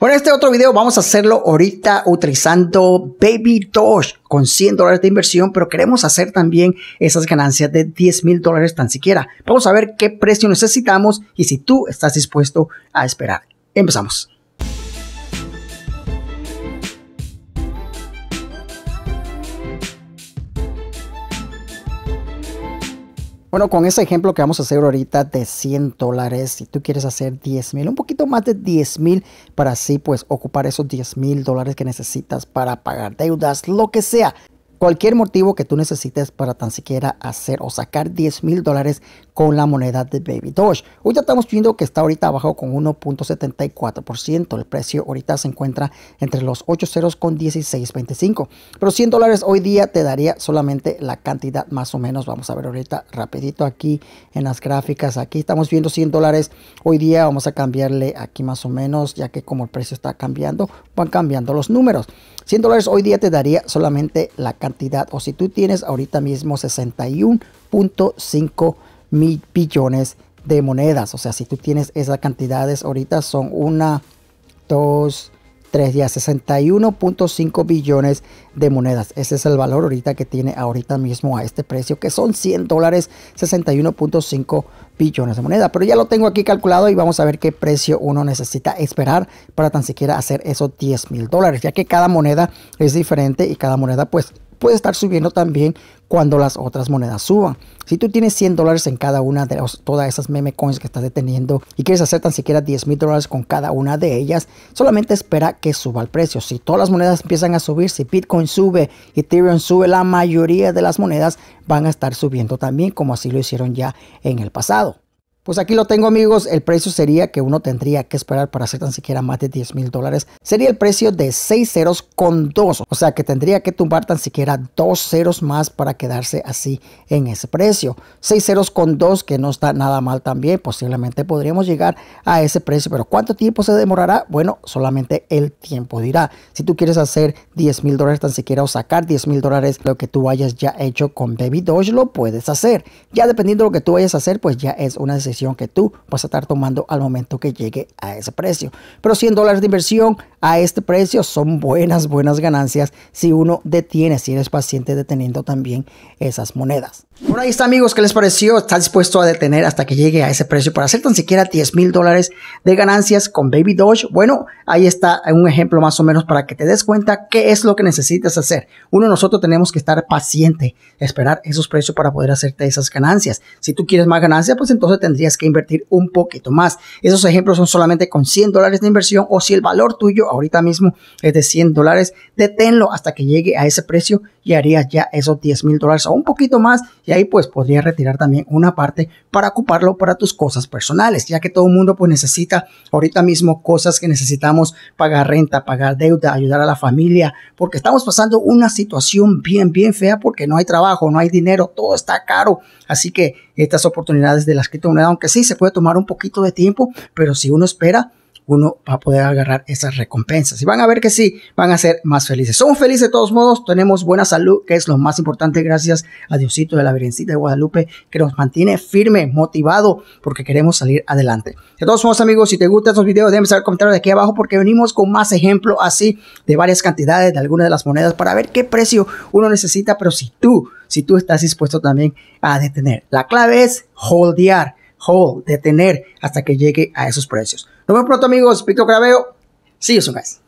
Bueno, este otro video vamos a hacerlo ahorita utilizando Baby Doge con 100 dólares de inversión, pero queremos hacer también esas ganancias de 10 mil dólares tan siquiera. Vamos a ver qué precio necesitamos y si tú estás dispuesto a esperar. Empezamos. Bueno, con ese ejemplo que vamos a hacer ahorita de 100 dólares, si tú quieres hacer 10 mil, un poquito más de 10 mil para así pues ocupar esos 10 mil dólares que necesitas para pagar deudas, lo que sea. Cualquier motivo que tú necesites para tan siquiera hacer o sacar 10 mil dólares, con la moneda de Baby Doge. Hoy ya estamos viendo que está ahorita abajo con 1.74%. El precio ahorita se encuentra entre los 8 ceros con 16.25. Pero 100 dólares hoy día te daría solamente la cantidad más o menos. Vamos a ver ahorita rapidito aquí en las gráficas. Aquí estamos viendo 100 dólares. Hoy día vamos a cambiarle aquí más o menos ya que como el precio está cambiando van cambiando los números. 100 dólares hoy día te daría solamente la cantidad o si tú tienes ahorita mismo 61.5 mil billones de monedas. O sea, si tú tienes esas cantidades ahorita son una, dos, tres días, 61.5 billones de monedas. Ese es el valor ahorita que tiene ahorita mismo a este precio, que son 100 dólares, 61.5 billones de moneda Pero ya lo tengo aquí calculado y vamos a ver qué precio uno necesita esperar para tan siquiera hacer esos 10 mil dólares, ya que cada moneda es diferente y cada moneda pues puede estar subiendo también cuando las otras monedas suban. Si tú tienes 100 dólares en cada una de todas esas meme coins que estás deteniendo y quieres hacer tan siquiera 10 mil dólares con cada una de ellas, solamente espera que suba el precio. Si todas las monedas empiezan a subir, si Bitcoin sube, y Ethereum sube, la mayoría de las monedas van a estar subiendo también como así lo hicieron ya en el pasado. Pues aquí lo tengo amigos, el precio sería que uno tendría que esperar para hacer tan siquiera más de 10 mil dólares. Sería el precio de 6 ceros con 2, o sea que tendría que tumbar tan siquiera 2 ceros más para quedarse así en ese precio. 6 ceros con 2 que no está nada mal también, posiblemente podríamos llegar a ese precio, pero ¿cuánto tiempo se demorará? Bueno, solamente el tiempo dirá. Si tú quieres hacer 10 mil dólares tan siquiera o sacar 10 mil dólares, lo que tú hayas ya hecho con Baby Doge lo puedes hacer. Ya dependiendo de lo que tú vayas a hacer, pues ya es una decisión que tú vas a estar tomando al momento que llegue a ese precio. Pero 100 dólares de inversión a este precio son buenas, buenas ganancias si uno detiene, si eres paciente deteniendo también esas monedas. Bueno ahí está amigos, ¿qué les pareció? ¿Estás dispuesto a detener hasta que llegue a ese precio para hacer tan siquiera 10 mil dólares de ganancias con Baby Doge? Bueno, ahí está un ejemplo más o menos para que te des cuenta qué es lo que necesitas hacer. Uno, nosotros tenemos que estar paciente, esperar esos precios para poder hacerte esas ganancias. Si tú quieres más ganancias, pues entonces tendrías que invertir un poquito más. Esos ejemplos son solamente con 100 dólares de inversión o si el valor tuyo ahorita mismo es de 100 dólares, deténlo hasta que llegue a ese precio y harías ya esos 10 mil dólares o un poquito más y ahí pues podrías retirar también una parte para ocuparlo para tus cosas personales, ya que todo el mundo pues necesita ahorita mismo cosas que necesitamos pagar renta, pagar deuda, ayudar a la familia, porque estamos pasando una situación bien, bien fea porque no hay trabajo, no hay dinero, todo está caro, así que estas oportunidades de las criptomonedas, aunque sí se puede tomar un poquito de tiempo, pero si uno espera, uno va a poder agarrar esas recompensas. Y van a ver que sí, van a ser más felices. Somos felices de todos modos, tenemos buena salud, que es lo más importante, gracias a Diosito de la Virgencita de Guadalupe, que nos mantiene firme, motivado, porque queremos salir adelante. De todos modos, amigos, si te gustan estos videos, déjame saber comentarios de aquí abajo, porque venimos con más ejemplos así de varias cantidades de algunas de las monedas para ver qué precio uno necesita, pero si tú si tú estás dispuesto también a detener. La clave es holdear, hold, detener hasta que llegue a esos precios. Nos vemos pronto amigos, Pito Craveo. See you soon guys.